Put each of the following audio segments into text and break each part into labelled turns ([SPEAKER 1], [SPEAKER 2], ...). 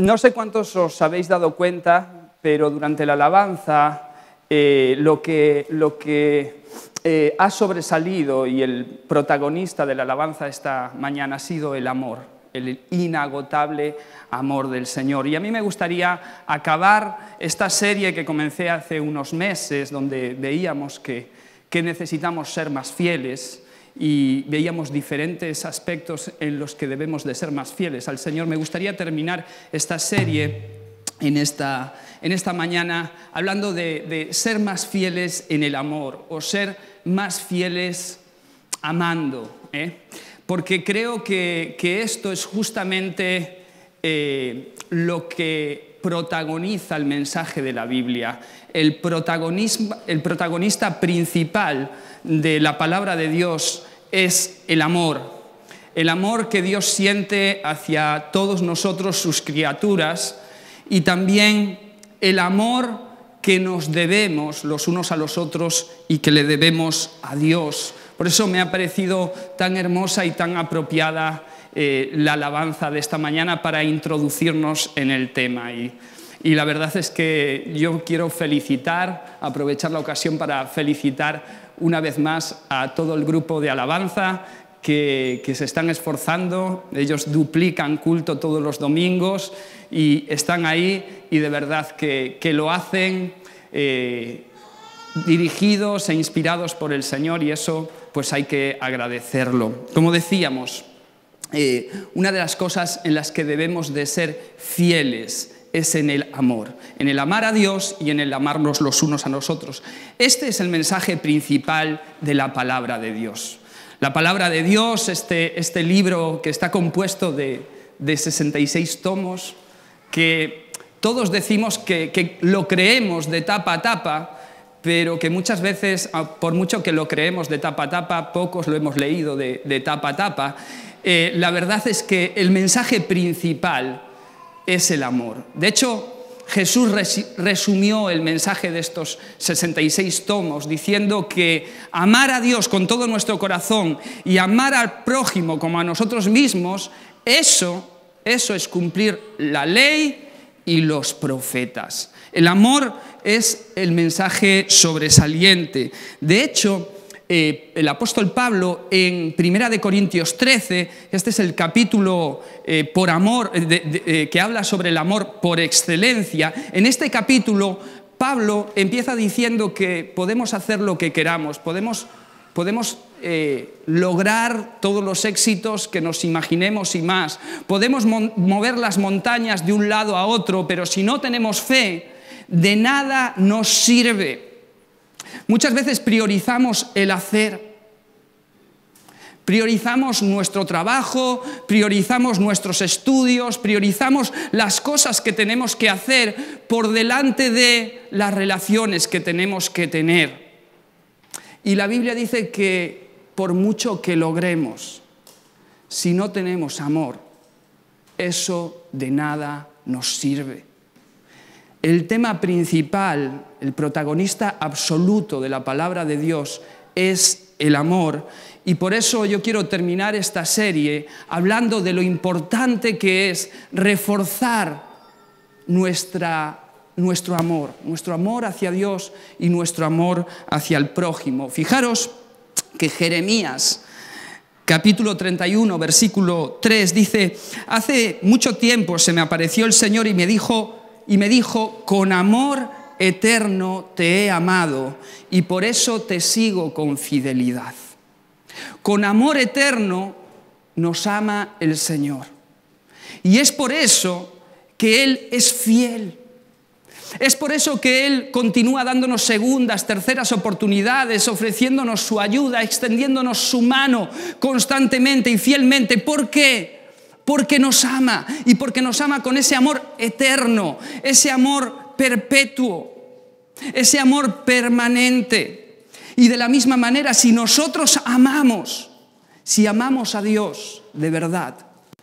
[SPEAKER 1] No sé cuántos os habéis dado cuenta, pero durante la alabanza eh, lo que, eh, ha sobresalido y el protagonista de la alabanza esta mañana ha sido el amor, el inagotable amor del Señor. Y a mí me gustaría acabar esta serie que comencé hace unos meses, donde veíamos que, que necesitamos ser más fieles y veíamos diferentes aspectos en los que debemos de ser más fieles al Señor. Me gustaría terminar esta serie en esta, en esta mañana hablando de, ser más fieles en el amor o ser más fieles amando, ¿eh? porque creo que, esto es justamente eh, lo que protagoniza el mensaje de la Biblia el, protagonista principal de la palabra de Dios es el amor. El amor que Dios siente hacia todos nosotros, sus criaturas, y también el amor que nos debemos los unos a los otros y que le debemos a Dios. Por eso me ha parecido tan hermosa y tan apropiada eh, la alabanza de esta mañana para introducirnos en el tema. Y y la verdad es que yo quiero felicitar, aprovechar la ocasión para felicitar una vez más a todo el grupo de alabanza que, se están esforzando, ellos duplican culto todos los domingos y están ahí y de verdad que, lo hacen eh, dirigidos e inspirados por el Señor y eso pues hay que agradecerlo. Como decíamos, eh, una de las cosas en las que debemos de ser fieles es en el amor, en el amar a Dios y en el amarnos los unos a nosotros. Este es el mensaje principal de la palabra de Dios. La palabra de Dios, este, este libro que está compuesto de, de 66 tomos, que todos decimos que, lo creemos de tapa a tapa, pero que muchas veces, ah, por mucho que lo creemos de tapa a tapa, pocos lo hemos leído de, de tapa a tapa, eh, la verdad es que el mensaje principal es el amor. De hecho, Jesús resumió el mensaje de estos 66 tomos diciendo que amar a Dios con todo nuestro corazón y amar al prójimo como a nosotros mismos, eso, eso es cumplir la ley y los profetas. El amor es el mensaje sobresaliente. De hecho, eh, el apóstol Pablo en Primera de Corintios 13, este es el capítulo eh, por amor, eh, que habla sobre el amor por excelencia, en este capítulo Pablo empieza diciendo que podemos hacer lo que queramos, podemos, podemos lograr todos los éxitos que nos imaginemos y más, podemos mover las montañas de un lado a otro, pero si no tenemos fe, de nada nos sirve. Muchas veces priorizamos el hacer, priorizamos nuestro trabajo, priorizamos nuestros estudios, priorizamos las cosas que tenemos que hacer por delante de las relaciones que tenemos que tener. Y la Biblia dice que por mucho que logremos, si no tenemos amor, eso de nada nos sirve. El tema principal, el protagonista absoluto de la palabra de Dios es el amor y por eso yo quiero terminar esta serie hablando de lo importante que es reforzar nuestro amor, nuestro amor hacia Dios y nuestro amor hacia el prójimo. Fijaros que Jeremías, capítulo 31, versículo 3, dice, hace mucho tiempo se me apareció el Señor y me dijo, y me dijo, con amor eterno te he amado y por eso te sigo con fidelidad. Con amor eterno nos ama el Señor. Y es por eso que Él es fiel. Es por eso que Él continúa dándonos segundas, terceras oportunidades, ofreciéndonos su ayuda, extendiéndonos su mano constantemente y fielmente. ¿Por qué? porque nos ama y porque nos ama con ese amor eterno, ese amor perpetuo, ese amor permanente. Y de la misma manera, si nosotros amamos, si amamos a Dios de verdad,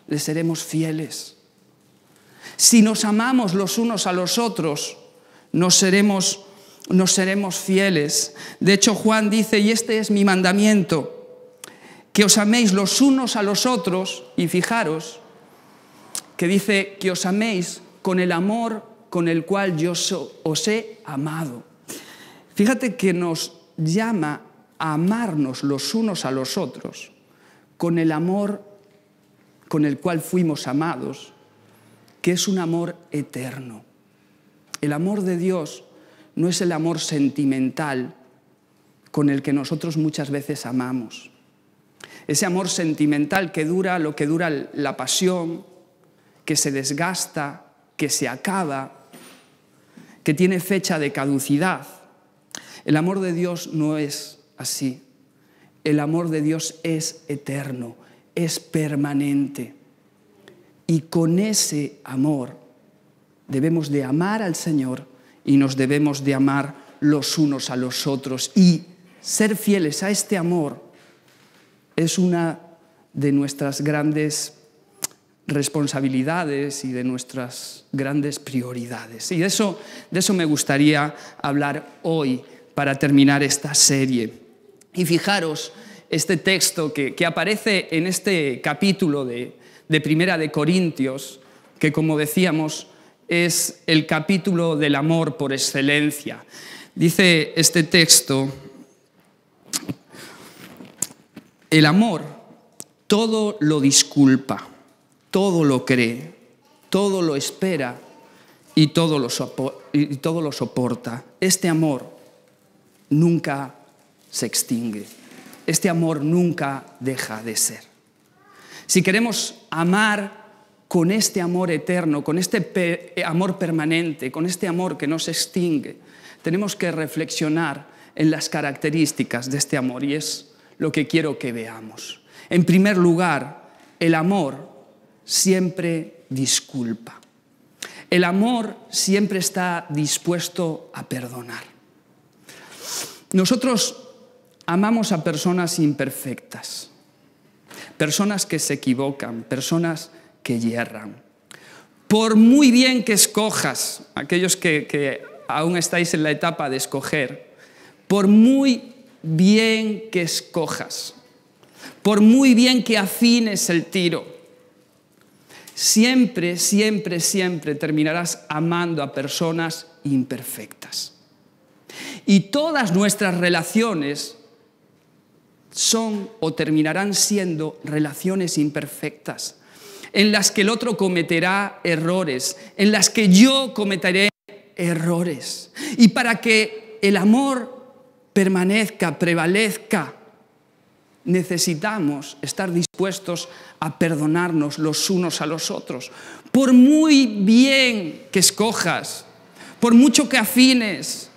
[SPEAKER 1] le seremos fieles. Si nos amamos los unos a los otros, nos seremos, nos seremos fieles. De hecho, Juan dice, y este es mi mandamiento, que os améis los unos a los otros, y fijaros, que dice que os améis con el amor con el cual yo os he amado. Fíjate que nos llama a amarnos los unos a los otros con el amor con el cual fuimos amados, que es un amor eterno. El amor de Dios no es el amor sentimental con el que nosotros muchas veces amamos ese amor sentimental que dura lo que dura la pasión, que se desgasta, que se acaba, que tiene fecha de caducidad. El amor de Dios no es así. El amor de Dios es eterno, es permanente. Y con ese amor debemos de amar al Señor y nos debemos de amar los unos a los otros y ser fieles a este amor es una de nuestras grandes responsabilidades y de nuestras grandes prioridades. Y de eso, de eso me gustaría hablar hoy para terminar esta serie. Y fijaros, este texto que, aparece en este capítulo de Primera de Corintios, que como decíamos, es el capítulo del amor por excelencia. Dice este texto, el amor todo lo disculpa, todo lo cree, todo lo espera y todo lo, soporta. Este amor nunca se extingue. Este amor nunca deja de ser. Si queremos amar con este amor eterno, con este eh, amor permanente, con este amor que no se extingue, tenemos que reflexionar en las características de este amor y es lo que quiero que veamos. En primer lugar, el amor siempre disculpa. El amor siempre está dispuesto a perdonar. Nosotros amamos a personas imperfectas, personas que se equivocan, personas que hierran. Por muy bien que escojas, aquellos que, que aún estáis en la etapa de escoger, por muy bien que escojas, por muy bien que afines el tiro, siempre, siempre, siempre terminarás amando a personas imperfectas. Y todas nuestras relaciones son o terminarán siendo relaciones imperfectas, en las que el otro cometerá errores, en las que yo cometeré errores. Y para que el amor permanezca, prevalezca. Necesitamos estar dispuestos a perdonarnos los unos a los otros. Por muy bien que escojas, por mucho que afines,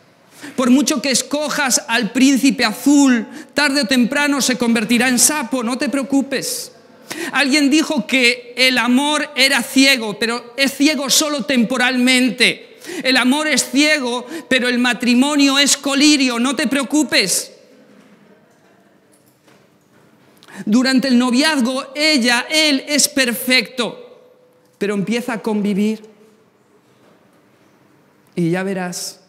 [SPEAKER 1] por mucho que escojas al príncipe azul, tarde o temprano se convertirá en sapo, no te preocupes. Alguien dijo que el amor era ciego, pero es ciego solo temporalmente. El amor es ciego, pero el matrimonio es colirio, no te preocupes. Durante el noviazgo, ella, él es perfecto, pero empieza a convivir. Y ya verás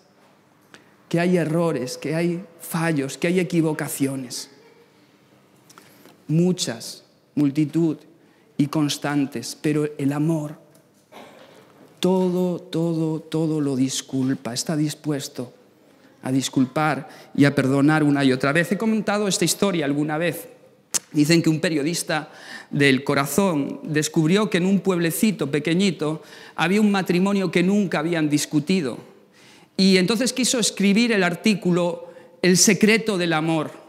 [SPEAKER 1] que hay errores, que hay fallos, que hay equivocaciones. Muchas, multitud y constantes, pero el amor todo, todo, todo lo disculpa, está dispuesto a disculpar y a perdonar una y otra vez. He comentado esta historia alguna vez. Dicen que un periodista del corazón descubrió que en un pueblecito pequeñito había un matrimonio que nunca habían discutido. Y entonces quiso escribir el artículo El secreto del amor.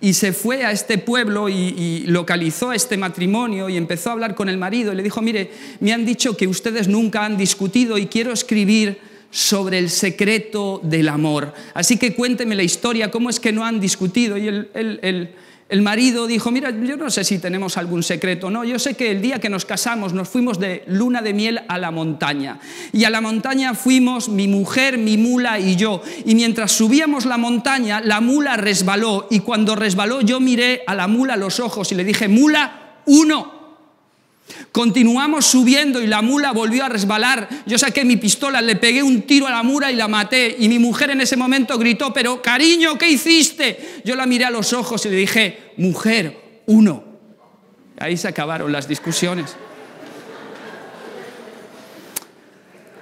[SPEAKER 1] Y se fue a este pueblo y, localizó este matrimonio y empezó a hablar con el marido y le dijo, mire, me han dicho que ustedes nunca han discutido y quiero escribir sobre el secreto del amor. Así que cuénteme la historia, cómo es que no han discutido. Y el el marido dijo, mira, yo no sé si tenemos algún secreto, no, yo sé que el día que nos casamos nos fuimos de luna de miel a la montaña. Y a la montaña fuimos mi mujer, mi mula y yo. Y mientras subíamos la montaña, la mula resbaló. Y cuando resbaló yo miré a la mula los ojos y le dije, mula, uno. Continuamos subiendo y la mula volvió a resbalar. Yo saqué mi pistola, le pegué un tiro a la mula y la maté. Y mi mujer en ese momento gritó, pero cariño, ¿qué hiciste? Yo la miré a los ojos y le dije, mujer, uno. Ahí se acabaron las discusiones.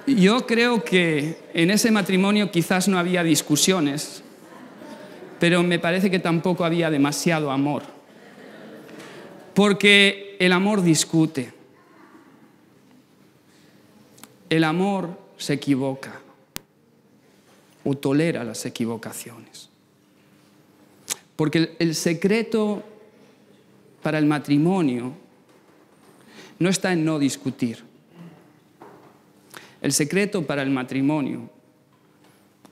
[SPEAKER 1] Yo creo que en ese matrimonio quizás no había discusiones, pero me parece que tampoco había demasiado amor. Porque el amor discute. El amor se equivoca o tolera las equivocaciones. Porque el, secreto para el matrimonio no está en no discutir. El secreto para el matrimonio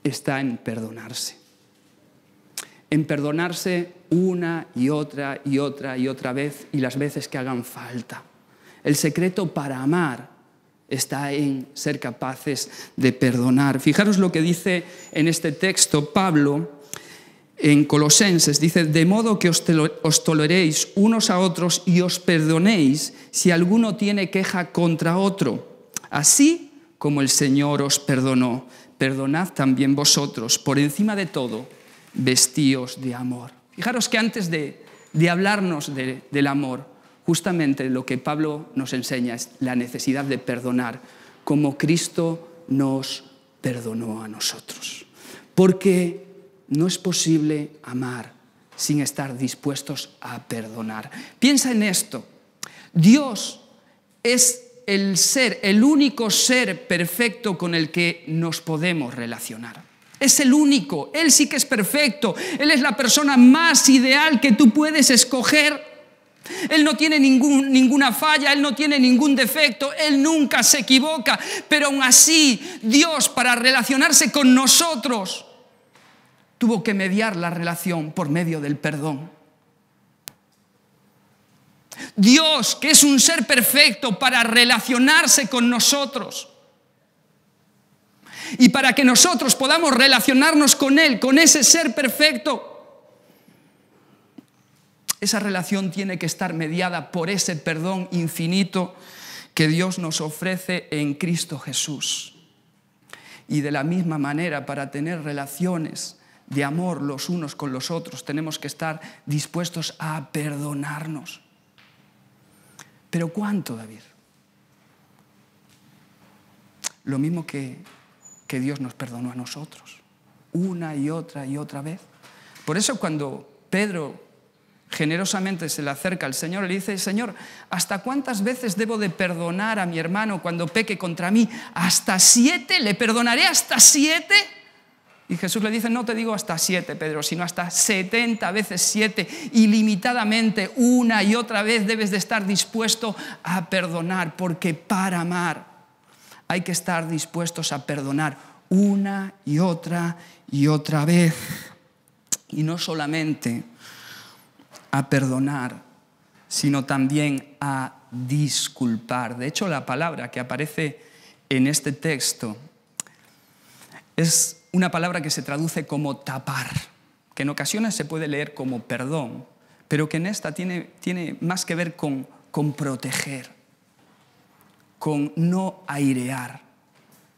[SPEAKER 1] está en perdonarse en perdonarse una y otra y otra y otra vez y las veces que hagan falta. El secreto para amar está en ser capaces de perdonar. Fijaros lo que dice en este texto Pablo en Colosenses. Dice, de modo que os toleréis unos a otros y os perdonéis si alguno tiene queja contra otro, así como el Señor os perdonó. Perdonad también vosotros, por encima de todo, vestíos de amor. Fijaros que antes de, hablarnos del amor, justamente lo que Pablo nos enseña es la necesidad de perdonar, como Cristo nos perdonó a nosotros. Porque no es posible amar sin estar dispuestos a perdonar. Piensa en esto. Dios es el ser, el único ser perfecto con el que nos podemos relacionar. Es el único, Él sí que es perfecto, Él es la persona más ideal que tú puedes escoger. Él no tiene ninguna falla, Él no tiene ningún defecto, Él nunca se equivoca, pero aún así Dios para relacionarse con nosotros tuvo que mediar la relación por medio del perdón. Dios, que es un ser perfecto para relacionarse con nosotros, y para que nosotros podamos relacionarnos con Él, con ese ser perfecto. Esa relación tiene que estar mediada por ese perdón infinito que Dios nos ofrece en Cristo Jesús. Y de la misma manera, para tener relaciones de amor los unos con los otros, tenemos que estar dispuestos a perdonarnos. Pero ¿cuánto, David? Lo mismo que que Dios nos perdonó a nosotros, una y otra y otra vez. Por eso cuando Pedro generosamente se le acerca al Señor le dice, Señor, ¿hasta cuántas veces debo de perdonar a mi hermano cuando peque contra mí? ¿Hasta siete? ¿Le perdonaré hasta siete? Y Jesús le dice, no te digo hasta siete, Pedro, sino hasta setenta veces siete, ilimitadamente, una y otra vez debes de estar dispuesto a perdonar, porque para amar hay que estar dispuestos a perdonar una y otra y otra vez. Y no solamente a perdonar, sino también a disculpar. De hecho, la palabra que aparece en este texto es una palabra que se traduce como tapar, que en ocasiones se puede leer como perdón, pero que en esta tiene, más que ver con proteger con no airear,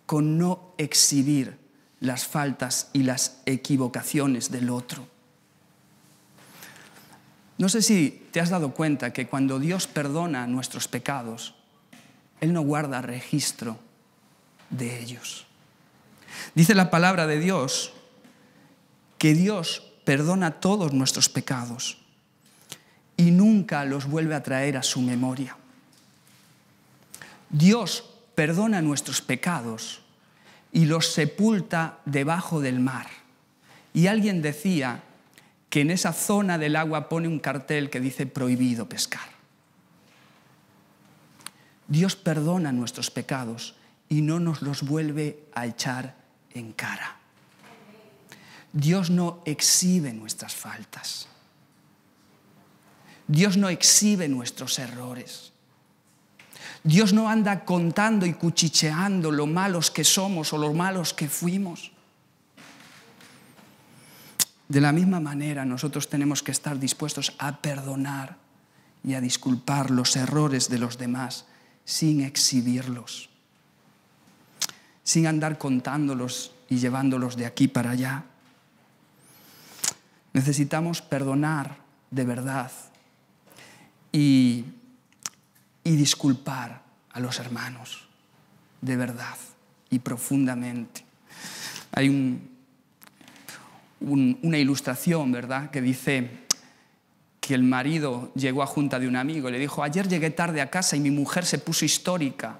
[SPEAKER 1] con no exhibir las faltas y las equivocaciones del otro. No sé si te has dado cuenta que cuando Dios perdona nuestros pecados, Él no guarda registro de ellos. Dice la palabra de Dios que Dios perdona todos nuestros pecados y nunca los vuelve a traer a su memoria. Dios perdona nuestros pecados y los sepulta debajo del mar. Y alguien decía que en esa zona del agua pone un cartel que dice prohibido pescar. Dios perdona nuestros pecados y no nos los vuelve a echar en cara. Dios no exhibe nuestras faltas. Dios no exhibe nuestros errores. Dios no anda contando y cuchicheando lo malos que somos o los malos que fuimos. De la misma manera, nosotros tenemos que estar dispuestos a perdonar y a disculpar los errores de los demás sin exhibirlos, sin andar contándolos y llevándolos de aquí para allá. Necesitamos perdonar de verdad y y disculpar a los hermanos, de verdad y profundamente. Hay un, una ilustración, ¿verdad?, que dice que el marido llegó a junta de un amigo y le dijo, ayer llegué tarde a casa y mi mujer se puso histórica.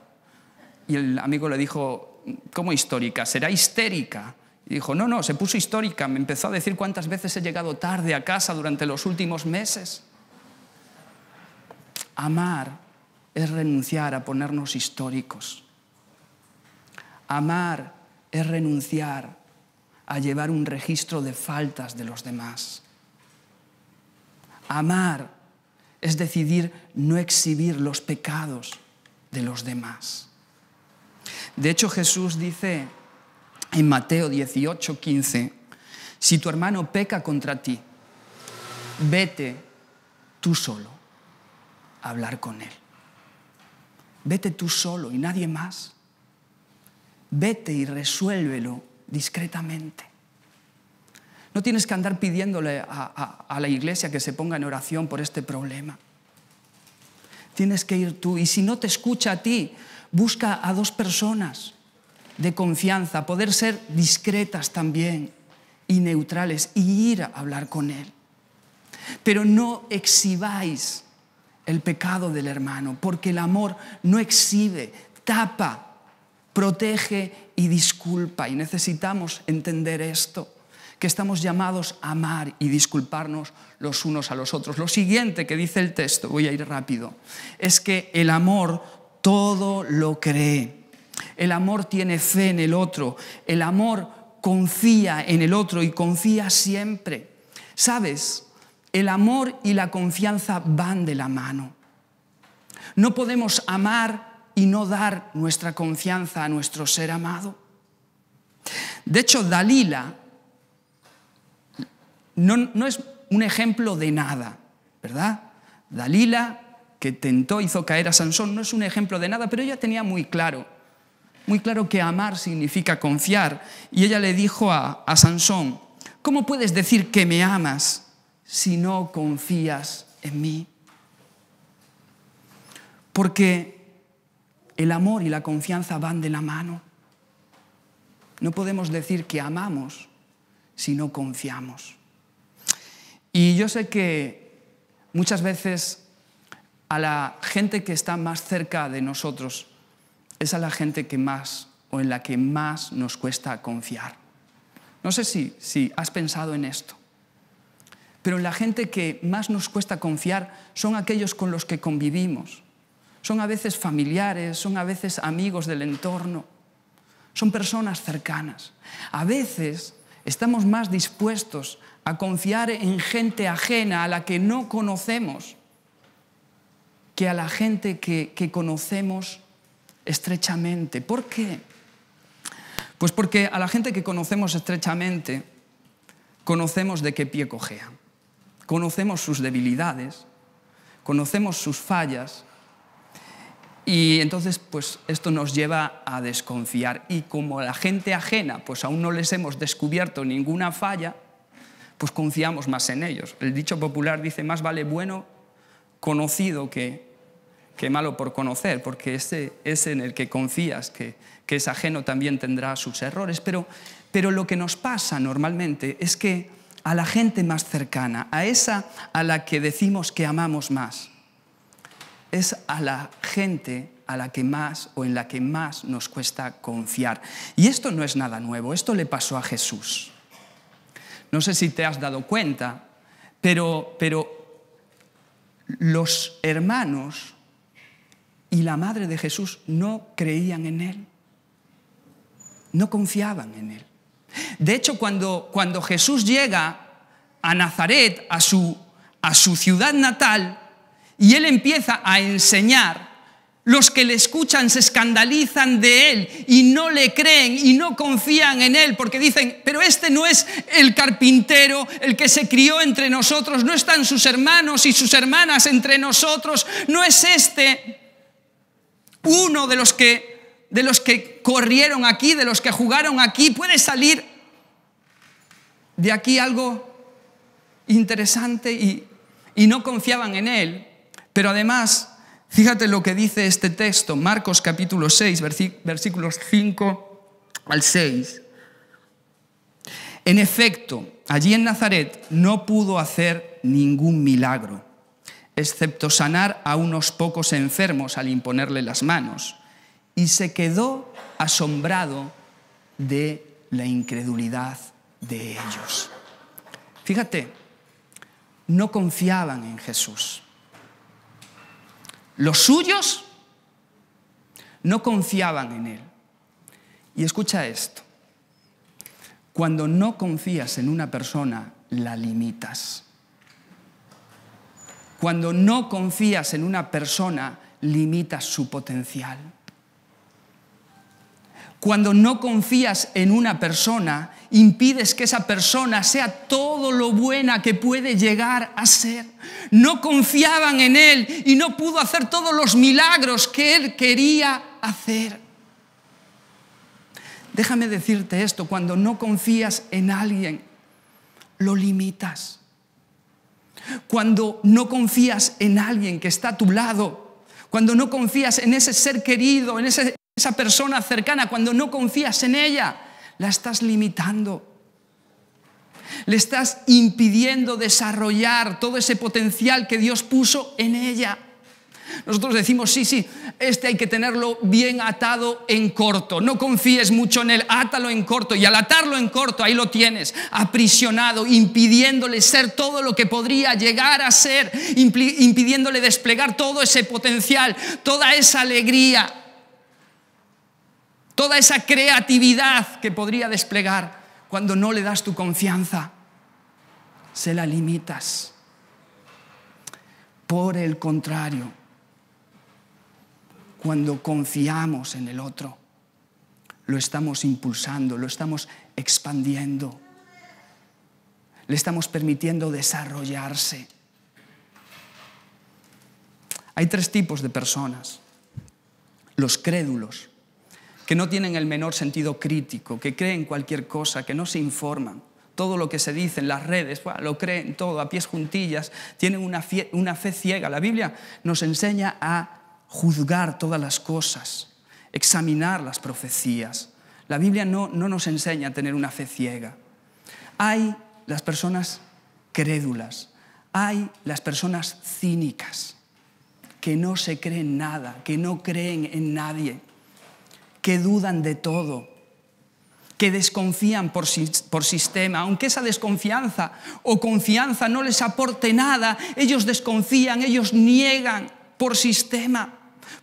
[SPEAKER 1] Y el amigo le dijo, ¿cómo histórica? ¿Será histérica? Y dijo, no, no, se puso histórica, me empezó a decir cuántas veces he llegado tarde a casa durante los últimos meses. Amar es renunciar a ponernos históricos. Amar es renunciar a llevar un registro de faltas de los demás. Amar es decidir no exhibir los pecados de los demás. De hecho, Jesús dice en Mateo 18, 15, si tu hermano peca contra ti, vete tú solo a hablar con él. Vete tú solo y nadie más. Vete y resuélvelo discretamente. No tienes que andar pidiéndole a, la iglesia que se ponga en oración por este problema. Tienes que ir tú. Y si no te escucha a ti, busca a dos personas de confianza, poder ser discretas también y neutrales y ir a hablar con él. Pero no exhibáis el pecado del hermano, porque el amor no exhibe, tapa, protege y disculpa. Y necesitamos entender esto, que estamos llamados a amar y disculparnos los unos a los otros. Lo siguiente que dice el texto, voy a ir rápido, es que el amor todo lo cree. El amor tiene fe en el otro. El amor confía en el otro y confía siempre. ¿Sabes? El amor y la confianza van de la mano. No podemos amar y no dar nuestra confianza a nuestro ser amado. De hecho, Dalila no, es un ejemplo de nada, ¿verdad? Dalila, que tentó, hizo caer a Sansón, no es un ejemplo de nada, pero ella tenía muy claro, muy claro que amar significa confiar. Y ella le dijo a, a Sansón, ¿cómo puedes decir que me amas si no confías en mí? Porque el amor y la confianza van de la mano. No podemos decir que amamos si no confiamos. Y yo sé que muchas veces a la gente que está más cerca de nosotros es a la gente que más o en la que más nos cuesta confiar. No sé si, si has pensado en esto pero la gente que más nos cuesta confiar son aquellos con los que convivimos. Son a veces familiares, son a veces amigos del entorno, son personas cercanas. A veces estamos más dispuestos a confiar en gente ajena a la que no conocemos que a la gente que, conocemos estrechamente. ¿Por qué? Pues porque a la gente que conocemos estrechamente conocemos de qué pie cojean. Conocemos sus debilidades, conocemos sus fallas y entonces pues esto nos lleva a desconfiar y como la gente ajena pues aún no les hemos descubierto ninguna falla, pues confiamos más en ellos. El dicho popular dice más vale bueno conocido que, que malo por conocer, porque ese es en el que confías, que, que es ajeno también tendrá sus errores, pero, pero lo que nos pasa normalmente es que a la gente más cercana, a esa a la que decimos que amamos más. Es a la gente a la que más o en la que más nos cuesta confiar. Y esto no es nada nuevo, esto le pasó a Jesús. No sé si te has dado cuenta, pero, pero los hermanos y la madre de Jesús no creían en él, no confiaban en él. De hecho, cuando, cuando Jesús llega a Nazaret, a su, a su ciudad natal, y él empieza a enseñar, los que le escuchan se escandalizan de él y no le creen y no confían en él porque dicen, pero este no es el carpintero, el que se crió entre nosotros, no están sus hermanos y sus hermanas entre nosotros, no es este uno de los que de los que corrieron aquí, de los que jugaron aquí, puede salir de aquí algo interesante y, no confiaban en él. Pero además, fíjate lo que dice este texto, Marcos capítulo 6, versículos 5 al 6. En efecto, allí en Nazaret no pudo hacer ningún milagro, excepto sanar a unos pocos enfermos al imponerle las manos y se quedó asombrado de la incredulidad de ellos. Fíjate, no confiaban en Jesús. Los suyos no confiaban en Él. Y escucha esto. Cuando no confías en una persona, la limitas. Cuando no confías en una persona, limitas su potencial. Cuando no confías en una persona, impides que esa persona sea todo lo buena que puede llegar a ser. No confiaban en él y no pudo hacer todos los milagros que él quería hacer. Déjame decirte esto, cuando no confías en alguien, lo limitas. Cuando no confías en alguien que está a tu lado, cuando no confías en ese ser querido, en ese esa persona cercana, cuando no confías en ella, la estás limitando. Le estás impidiendo desarrollar todo ese potencial que Dios puso en ella. Nosotros decimos, sí, sí, este hay que tenerlo bien atado en corto. No confíes mucho en él, átalo en corto. Y al atarlo en corto, ahí lo tienes, aprisionado, impidiéndole ser todo lo que podría llegar a ser, impidiéndole desplegar todo ese potencial, toda esa alegría toda esa creatividad que podría desplegar cuando no le das tu confianza, se la limitas. Por el contrario, cuando confiamos en el otro, lo estamos impulsando, lo estamos expandiendo, le estamos permitiendo desarrollarse. Hay tres tipos de personas. Los crédulos, que no tienen el menor sentido crítico, que creen cualquier cosa, que no se informan. Todo lo que se dice en las redes, lo creen todo a pies juntillas, tienen una, fe ciega. La Biblia nos enseña a juzgar todas las cosas, examinar las profecías. La Biblia no, no nos enseña a tener una fe ciega. Hay las personas crédulas, hay las personas cínicas, que no se creen nada, que no creen en nadie que dudan de todo, que desconfían por, sistema. Aunque esa desconfianza o confianza no les aporte nada, ellos desconfían, ellos niegan por sistema.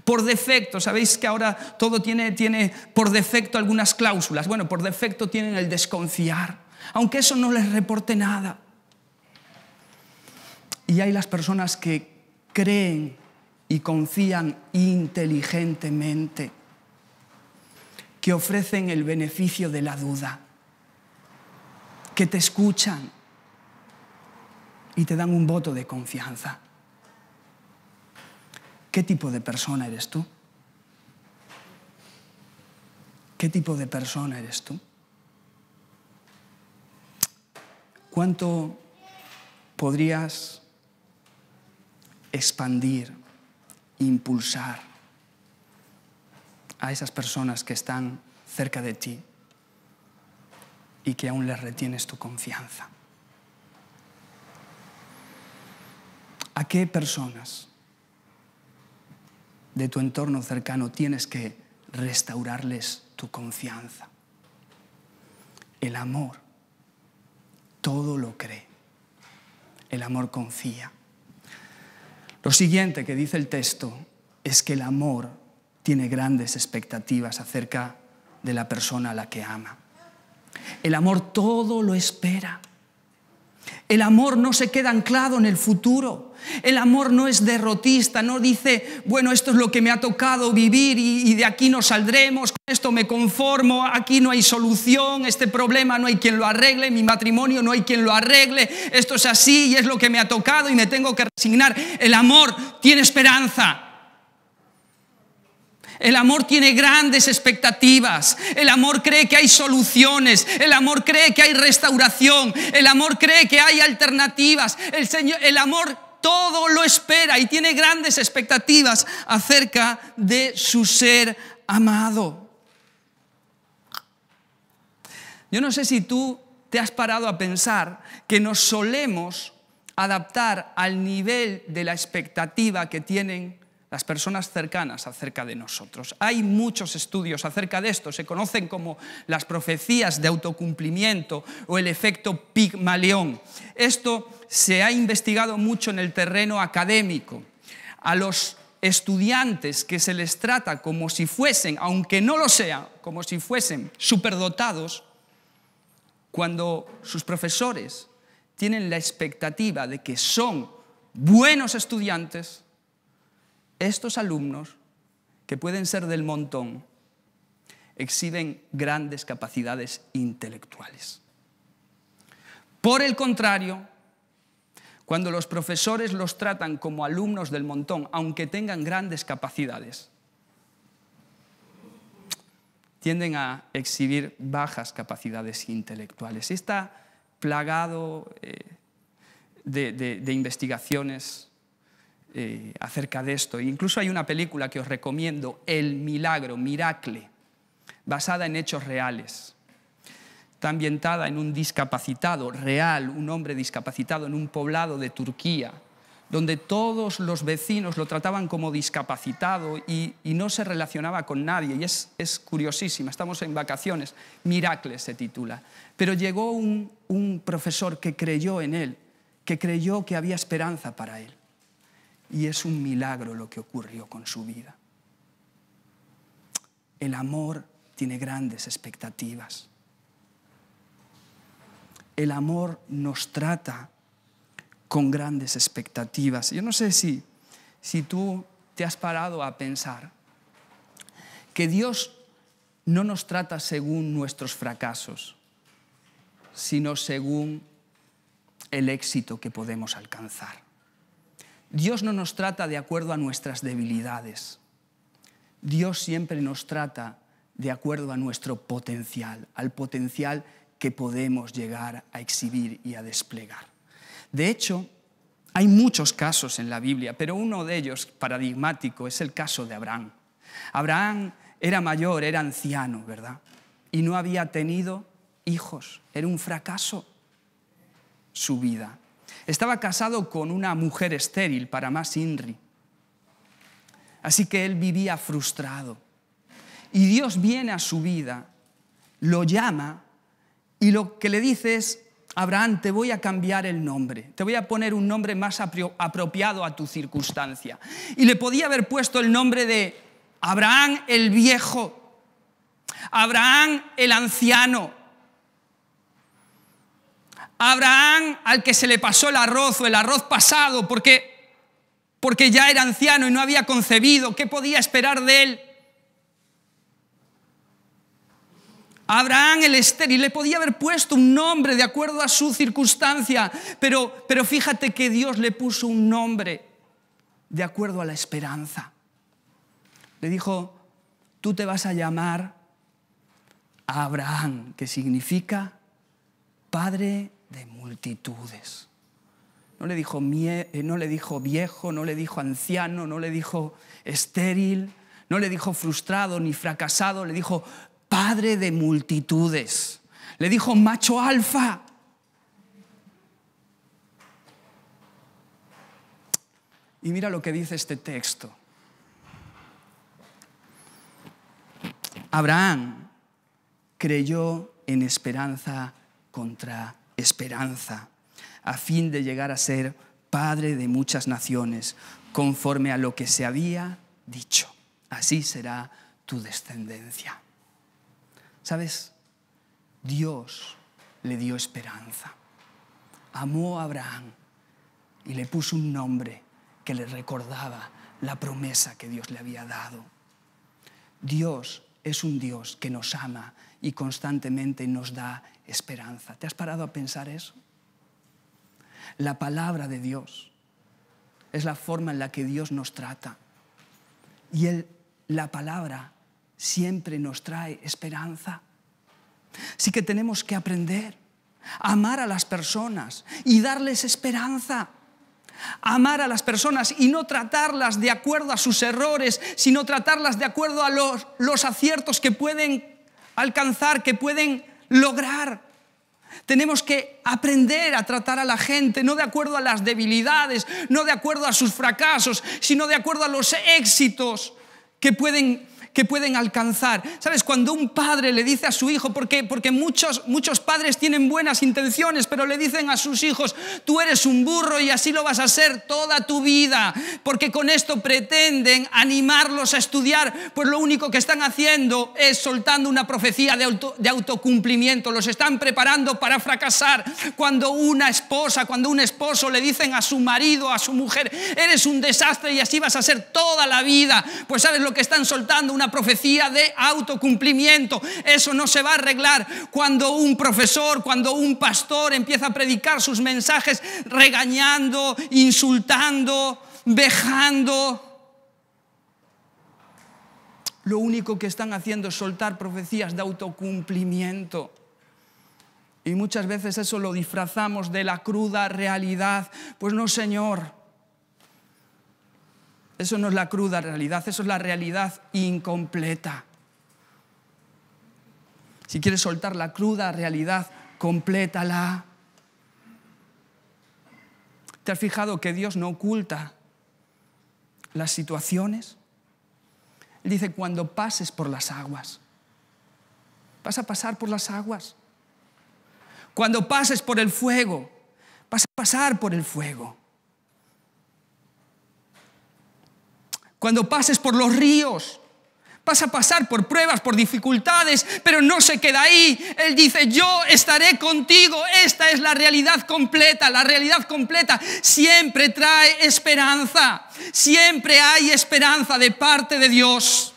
[SPEAKER 1] Por defecto, sabéis que ahora todo tiene, tiene por defecto algunas cláusulas. Bueno, por defecto tienen el desconfiar, aunque eso no les reporte nada. Y hay las personas que creen y confían inteligentemente que ofrecen el beneficio de la duda, que te escuchan y te dan un voto de confianza. ¿Qué tipo de persona eres tú? ¿Qué tipo de persona eres tú? ¿Cuánto podrías expandir, impulsar? a esas personas que están cerca de ti y que aún les retienes tu confianza. ¿A qué personas de tu entorno cercano tienes que restaurarles tu confianza? El amor todo lo cree. El amor confía. Lo siguiente que dice el texto es que el amor tiene grandes expectativas acerca de la persona a la que ama. El amor todo lo espera. El amor no se queda anclado en el futuro. El amor no es derrotista, no dice, bueno, esto es lo que me ha tocado vivir y, de aquí no saldremos, con esto me conformo, aquí no hay solución, este problema no hay quien lo arregle, mi matrimonio no hay quien lo arregle, esto es así y es lo que me ha tocado y me tengo que resignar. El amor tiene esperanza. El amor tiene grandes expectativas. El amor cree que hay soluciones. El amor cree que hay restauración. El amor cree que hay alternativas. El, Señor, el amor todo lo espera y tiene grandes expectativas acerca de su ser amado. Yo no sé si tú te has parado a pensar que nos solemos adaptar al nivel de la expectativa que tienen las personas cercanas acerca de nosotros. Hay muchos estudios acerca de esto, se conocen como las profecías de autocumplimiento o el efecto Pigmalión. Esto se ha investigado mucho en el terreno académico. A los estudiantes que se les trata como si fuesen, aunque no lo sea, como si fuesen superdotados, cuando sus profesores tienen la expectativa de que son buenos estudiantes, estos alumnos, que pueden ser del montón, exhiben grandes capacidades intelectuales. Por el contrario, cuando los profesores los tratan como alumnos del montón, aunque tengan grandes capacidades, tienden a exhibir bajas capacidades intelectuales. Está plagado eh, de investigaciones eh, acerca de esto. incluso hay una película que os recomiendo, El Milagro, Miracle, basada en hechos reales. Está ambientada en un discapacitado real, un hombre discapacitado en un poblado de Turquía, donde todos los vecinos lo trataban como discapacitado y, no se relacionaba con nadie. Y es, curiosísima, estamos en vacaciones, Miracle se titula. Pero llegó un profesor que creyó en él, que creyó que había esperanza para él. Y es un milagro lo que ocurrió con su vida. El amor tiene grandes expectativas. El amor nos trata con grandes expectativas. Yo no sé si, si tú te has parado a pensar que Dios no nos trata según nuestros fracasos, sino según el éxito que podemos alcanzar. Dios no nos trata de acuerdo a nuestras debilidades. Dios siempre nos trata de acuerdo a nuestro potencial, al potencial que podemos llegar a exhibir y a desplegar. De hecho, hay muchos casos en la Biblia, pero uno de ellos paradigmático es el caso de Abraham. Abraham era mayor, era anciano, ¿verdad? Y no había tenido hijos, era un fracaso su vida. Estaba casado con una mujer estéril, para más Inri. Así que él vivía frustrado. Y Dios viene a su vida, lo llama y lo que le dice es, Abraham, te voy a cambiar el nombre, te voy a poner un nombre más apropiado a tu circunstancia. Y le podía haber puesto el nombre de Abraham el viejo, Abraham el anciano, Abraham al que se le pasó el arroz o el arroz pasado porque, porque ya era anciano y no había concebido, ¿qué podía esperar de él? Abraham el estéril le podía haber puesto un nombre de acuerdo a su circunstancia, pero, pero fíjate que Dios le puso un nombre de acuerdo a la esperanza. Le dijo, tú te vas a llamar Abraham, que significa Padre de multitudes. No le, dijo eh, no le dijo viejo, no le dijo anciano, no le dijo estéril, no le dijo frustrado ni fracasado, le dijo padre de multitudes, le dijo macho alfa. Y mira lo que dice este texto. Abraham creyó en esperanza contra esperanza, a fin de llegar a ser Padre de muchas naciones, conforme a lo que se había dicho. Así será tu descendencia. ¿Sabes? Dios le dio esperanza. Amó a Abraham y le puso un nombre que le recordaba la promesa que Dios le había dado. Dios es un Dios que nos ama y constantemente nos da esperanza. ¿Te has parado a pensar eso? La palabra de Dios es la forma en la que Dios nos trata. Y la palabra siempre nos trae esperanza. Así que tenemos que aprender a amar a las personas y darles esperanza. Amar a las personas y no tratarlas de acuerdo a sus errores, sino tratarlas de acuerdo a los, los aciertos que pueden alcanzar, que pueden lograr. Tenemos que aprender a tratar a la gente no de acuerdo a las debilidades, no de acuerdo a sus fracasos, sino de acuerdo a los éxitos que pueden que pueden alcanzar. ¿Sabes? Cuando un padre le dice a su hijo, porque, porque muchos, muchos padres tienen buenas intenciones, pero le dicen a sus hijos, tú eres un burro y así lo vas a ser toda tu vida, porque con esto pretenden animarlos a estudiar, pues lo único que están haciendo es soltando una profecía de, de autocumplimiento, los están preparando para fracasar. Cuando una esposa, cuando un esposo le dicen a su marido, a su mujer, eres un desastre y así vas a ser toda la vida, pues sabes lo que están soltando, una profecía de autocumplimiento. Eso no se va a arreglar cuando un profesor, cuando un pastor empieza a predicar sus mensajes regañando, insultando, vejando. Lo único que están haciendo es soltar profecías de autocumplimiento. Y muchas veces eso lo disfrazamos de la cruda realidad. Pues no, Señor. Eso no es la cruda realidad, eso es la realidad incompleta. Si quieres soltar la cruda realidad, complétala. ¿Te has fijado que Dios no oculta las situaciones? Él dice, cuando pases por las aguas, vas a pasar por las aguas. Cuando pases por el fuego, vas a pasar por el fuego. cuando pases por los ríos. Vas a pasar por pruebas, por dificultades, pero no se queda ahí. Él dice, yo estaré contigo. Esta es la realidad completa. La realidad completa siempre trae esperanza. Siempre hay esperanza de parte de Dios.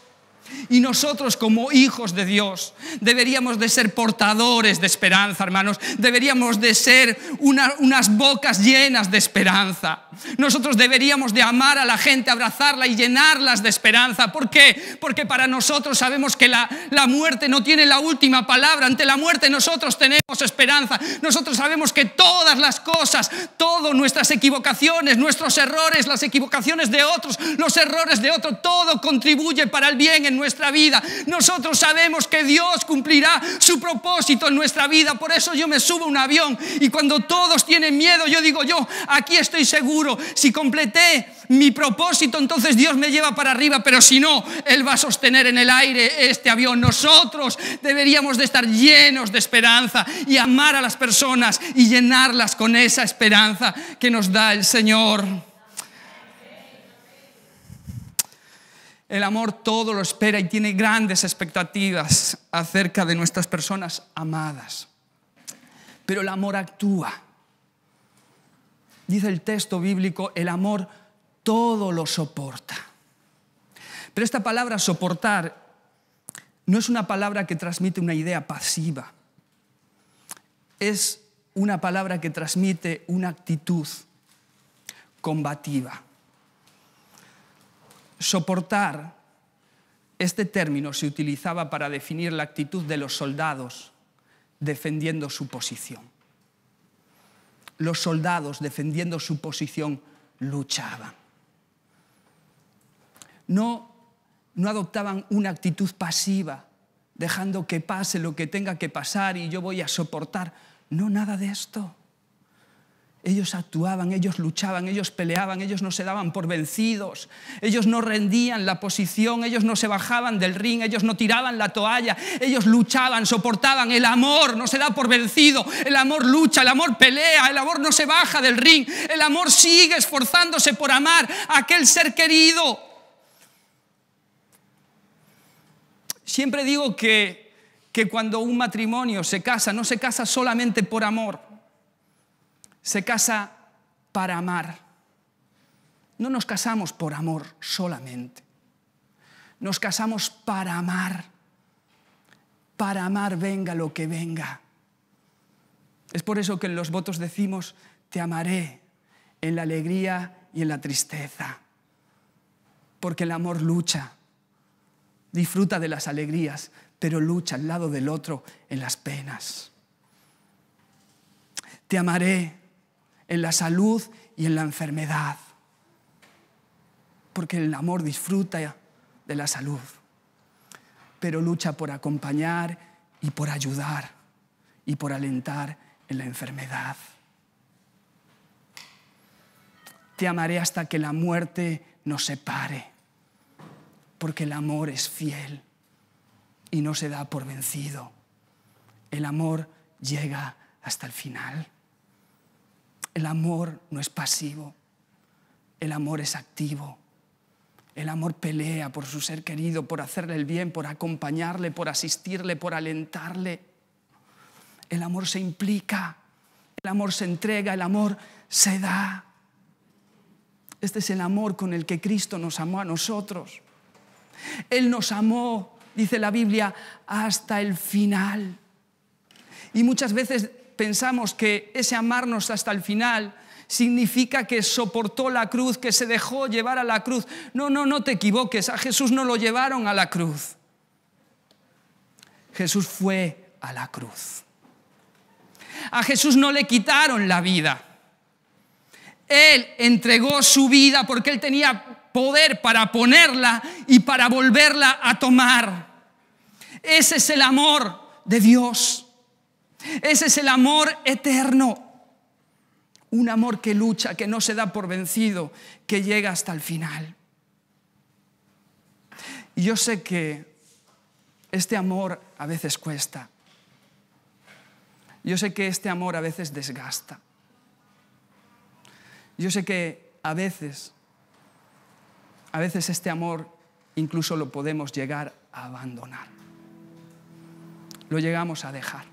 [SPEAKER 1] Y nosotros como hijos de Dios deberíamos de ser portadores de esperanza, hermanos. Deberíamos de ser unas bocas llenas de esperanza. Nosotros deberíamos de amar a la gente, abrazarla y llenarlas de esperanza. ¿Por qué? Porque para nosotros sabemos que la muerte no tiene la última palabra. Ante la muerte nosotros tenemos esperanza. Nosotros sabemos que todas las cosas, todas nuestras equivocaciones, nuestros errores, las equivocaciones de otros, los errores de otros, todo contribuye para el bien en nuestra vida. Nosotros sabemos que Dios cumplirá su propósito en nuestra vida. Por eso yo me subo a un avión y cuando todos tienen miedo, yo digo yo, aquí estoy seguro, si completé mi propósito, entonces Dios me lleva para arriba, pero si no, Él va a sostener en el aire este avión. Nosotros deberíamos de estar llenos de esperanza y amar a las personas y llenarlas con esa esperanza que nos da el Señor. El amor todo lo espera y tiene grandes expectativas acerca de nuestras personas amadas. Pero el amor actúa. Dice el texto bíblico, el amor todo lo soporta. Pero esta palabra soportar no es una palabra que transmite una idea pasiva, es una palabra que transmite una actitud combativa. Soportar, este término se utilizaba para definir la actitud de los soldados defendiendo su posición. Los soldados defendiendo su posición luchaban no, no adoptaban una actitud pasiva, dejando que pase lo que tenga que pasar y yo voy a soportar. No, nada de esto. Ellos actuaban, ellos luchaban, ellos peleaban, ellos no se daban por vencidos, ellos no rendían la posición, ellos no se bajaban del ring, ellos no tiraban la toalla, ellos luchaban, soportaban. El amor no se da por vencido, el amor lucha, el amor pelea, el amor no se baja del ring, el amor sigue esforzándose por amar a aquel ser querido. Siempre digo que, cuando un matrimonio se casa, no se casa solamente por amor, se casa para amar. No nos casamos por amor solamente, nos casamos para amar. Para amar venga lo que venga. Es por eso que en los votos decimos, te amaré en la alegría y en la tristeza, porque el amor lucha, disfruta de las alegrías, pero lucha al lado del otro en las penas. Te amaré en la salud y en la enfermedad, porque el amor disfruta de la salud, pero lucha por acompañar y por ayudar y por alentar en la enfermedad. Te amaré hasta que la muerte nos separe porque el amor es fiel y no se da por vencido. El amor llega hasta el final. El amor no es pasivo, el amor es activo. El amor pelea por su ser querido, por hacerle el bien, por acompañarle, por asistirle, por alentarle. El amor se implica, el amor se entrega, el amor se da. Este es el amor con el que Cristo nos amó a nosotros. Él nos amó, dice la Biblia, hasta el final. Y muchas veces pensamos que ese amarnos hasta el final significa que soportó la cruz, que se dejó llevar a la cruz. No, no, no te equivoques, a Jesús no lo llevaron a la cruz. Jesús fue a la cruz. A Jesús no le quitaron la vida. Él entregó su vida porque él tenía poder para ponerla y para volverla a tomar. Ese es el amor de Dios. Ese es el amor eterno. Un amor que lucha, que no se da por vencido, que llega hasta el final. yo sé que este amor a veces cuesta. Yo sé que este amor a veces desgasta. Yo sé que a veces a veces este amor incluso lo podemos llegar a abandonar. Lo llegamos a dejar.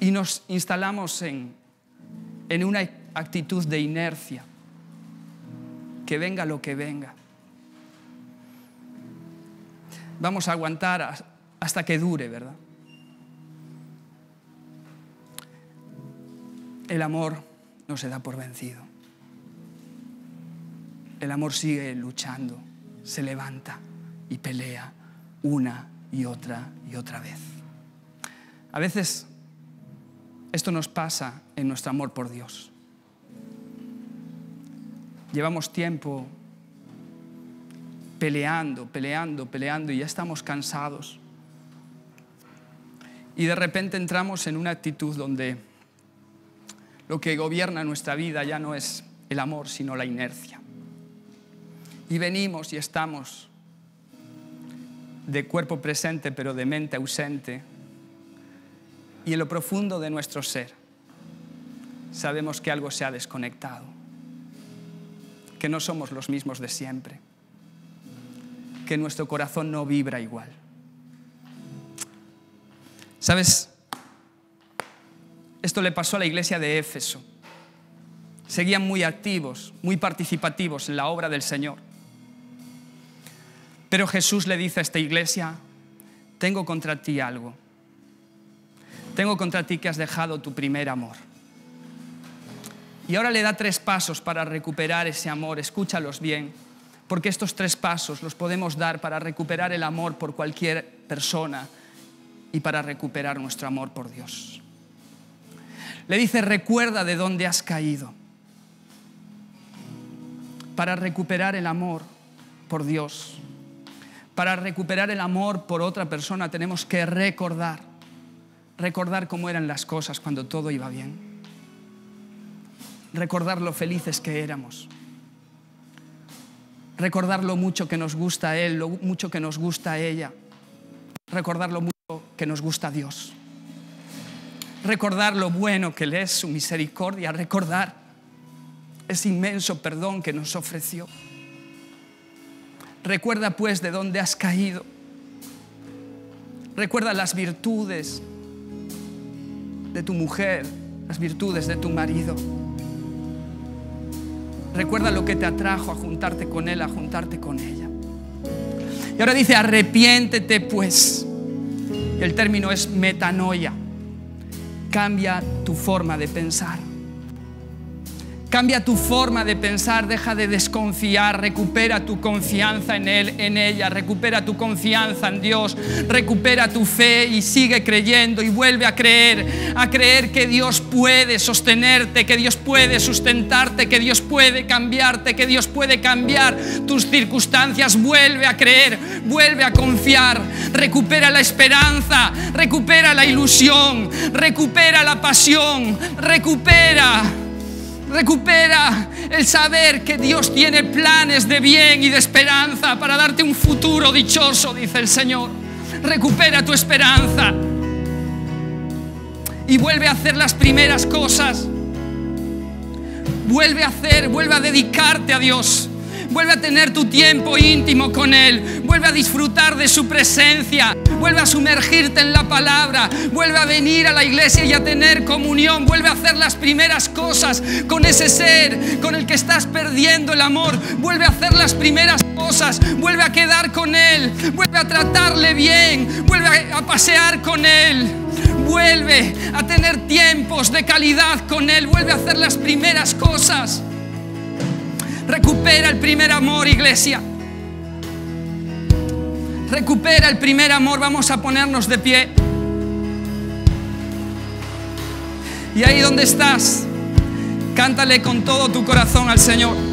[SPEAKER 1] Y nos instalamos en, en una actitud de inercia. Que venga lo que venga. Vamos a aguantar hasta que dure, ¿verdad? El amor no se da por vencido el amor sigue luchando, se levanta y pelea una y otra y otra vez. A veces esto nos pasa en nuestro amor por Dios. Llevamos tiempo peleando, peleando, peleando y ya estamos cansados. Y de repente entramos en una actitud donde lo que gobierna nuestra vida ya no es el amor, sino la inercia y venimos y estamos de cuerpo presente pero de mente ausente y en lo profundo de nuestro ser sabemos que algo se ha desconectado, que no somos los mismos de siempre, que nuestro corazón no vibra igual. ¿Sabes? Esto le pasó a la iglesia de Éfeso. Seguían muy activos, muy participativos en la obra del Señor pero Jesús le dice a esta iglesia, tengo contra ti algo. Tengo contra ti que has dejado tu primer amor. Y ahora le da tres pasos para recuperar ese amor. Escúchalos bien, porque estos tres pasos los podemos dar para recuperar el amor por cualquier persona y para recuperar nuestro amor por Dios. Le dice, recuerda de dónde has caído. Para recuperar el amor por Dios para recuperar el amor por otra persona tenemos que recordar, recordar cómo eran las cosas cuando todo iba bien, recordar lo felices que éramos, recordar lo mucho que nos gusta a Él, lo mucho que nos gusta a ella, recordar lo mucho que nos gusta a Dios, recordar lo bueno que le es, su misericordia, recordar ese inmenso perdón que nos ofreció. Recuerda pues de dónde has caído. Recuerda las virtudes de tu mujer, las virtudes de tu marido. Recuerda lo que te atrajo a juntarte con él, a juntarte con ella. Y ahora dice, arrepiéntete pues. El término es metanoia. Cambia tu forma de pensar. Cambia tu forma de pensar, deja de desconfiar, recupera tu confianza en Él, en ella, recupera tu confianza en Dios, recupera tu fe y sigue creyendo y vuelve a creer, a creer que Dios puede sostenerte, que Dios puede sustentarte, que Dios puede cambiarte, que Dios puede cambiar tus circunstancias. Vuelve a creer, vuelve a confiar, recupera la esperanza, recupera la ilusión, recupera la pasión, recupera Recupera el saber que Dios tiene planes de bien y de esperanza para darte un futuro dichoso, dice el Señor. Recupera tu esperanza y vuelve a hacer las primeras cosas. Vuelve a hacer, vuelve a dedicarte a Dios. Vuelve a tener tu tiempo íntimo con Él. Vuelve a disfrutar de su presencia. Vuelve a sumergirte en la palabra. Vuelve a venir a la iglesia y a tener comunión. Vuelve a hacer las primeras cosas con ese ser con el que estás perdiendo el amor. Vuelve a hacer las primeras cosas. Vuelve a quedar con Él. Vuelve a tratarle bien. Vuelve a pasear con Él. Vuelve a tener tiempos de calidad con Él. Vuelve a hacer las primeras cosas. Recupera el primer amor, iglesia. Recupera el primer amor. Vamos a ponernos de pie. Y ahí donde estás, cántale con todo tu corazón al Señor.